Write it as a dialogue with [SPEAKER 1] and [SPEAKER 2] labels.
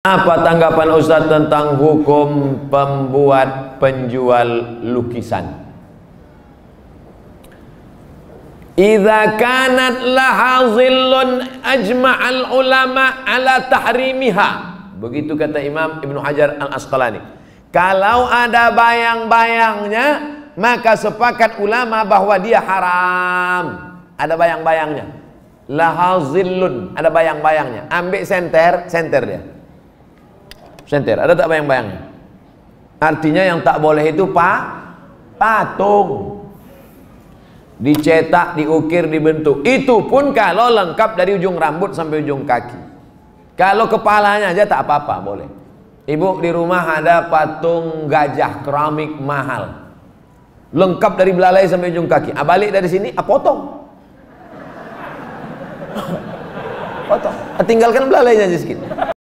[SPEAKER 1] Apa tanggapan Ustaz tentang hukum pembuat penjual lukisan? Idza kanat laha zillun ajma'al ulama ala tahrimiha. Begitu kata Imam Ibnu Hajar Al-Asqalani. Kalau ada bayang-bayangnya, maka sepakat ulama bahwa dia haram. Ada bayang-bayangnya. Laha zillun, ada bayang-bayangnya. Ambil senter, senter dia Senter, ada tak bayang bayang Artinya yang tak boleh itu pak patung. Dicetak, diukir, dibentuk. Itu pun kalau lengkap dari ujung rambut sampai ujung kaki. Kalau kepalanya aja tak apa-apa, boleh. Ibu di rumah ada patung gajah keramik mahal. Lengkap dari belalai sampai ujung kaki. Ah, balik dari sini, ah, potong. potong. Ah, tinggalkan belalainya aja sedikit.